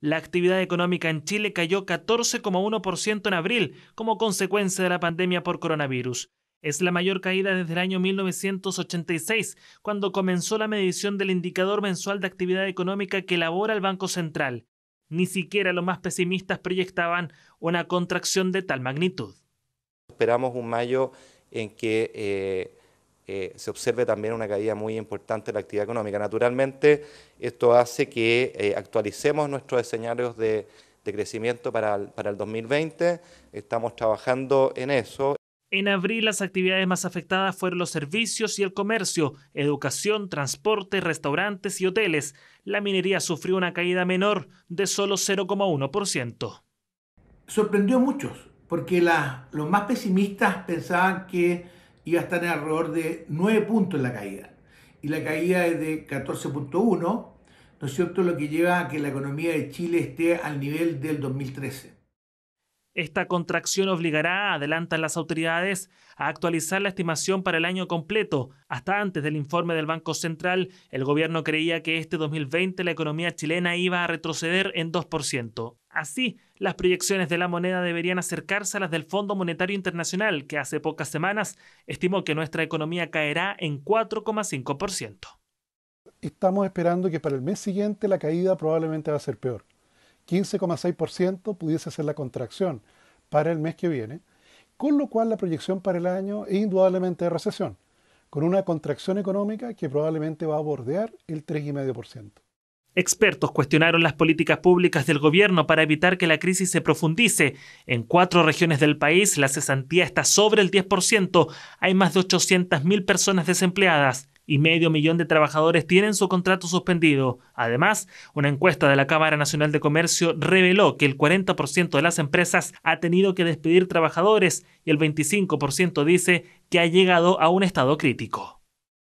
La actividad económica en Chile cayó 14,1% en abril como consecuencia de la pandemia por coronavirus. Es la mayor caída desde el año 1986, cuando comenzó la medición del indicador mensual de actividad económica que elabora el Banco Central. Ni siquiera los más pesimistas proyectaban una contracción de tal magnitud. Esperamos un mayo en que eh, eh, se observe también una caída muy importante de la actividad económica. Naturalmente, esto hace que eh, actualicemos nuestros escenarios de, crecimiento para el, 2020. Estamos trabajando en eso. En abril las actividades más afectadas fueron los servicios y el comercio, educación, transporte, restaurantes y hoteles. La minería sufrió una caída menor de solo 0,1%. Sorprendió a muchos, porque los más pesimistas pensaban que iba a estar en alrededor de 9 puntos en la caída. Y la caída es de 14.1, ¿no es cierto? Lo que lleva a que la economía de Chile esté al nivel del 2013. Esta contracción obligará, adelantan las autoridades, a actualizar la estimación para el año completo. Hasta antes del informe del Banco Central, el gobierno creía que este 2020 la economía chilena iba a retroceder en 2%. Así, las proyecciones de la moneda deberían acercarse a las del Fondo Monetario Internacional, que hace pocas semanas estimó que nuestra economía caerá en 4,5%. Estamos esperando que para el mes siguiente la caída probablemente va a ser peor. 15,6% pudiese ser la contracción para el mes que viene, con lo cual la proyección para el año es indudablemente de recesión, con una contracción económica que probablemente va a bordear el 3,5%. Expertos cuestionaron las políticas públicas del gobierno para evitar que la crisis se profundice. En cuatro regiones del país la cesantía está sobre el 10%. Hay más de 800.000 personas desempleadas y medio millón de trabajadores tienen su contrato suspendido. Además, una encuesta de la Cámara Nacional de Comercio reveló que el 40% de las empresas ha tenido que despedir trabajadores y el 25% dice que ha llegado a un estado crítico.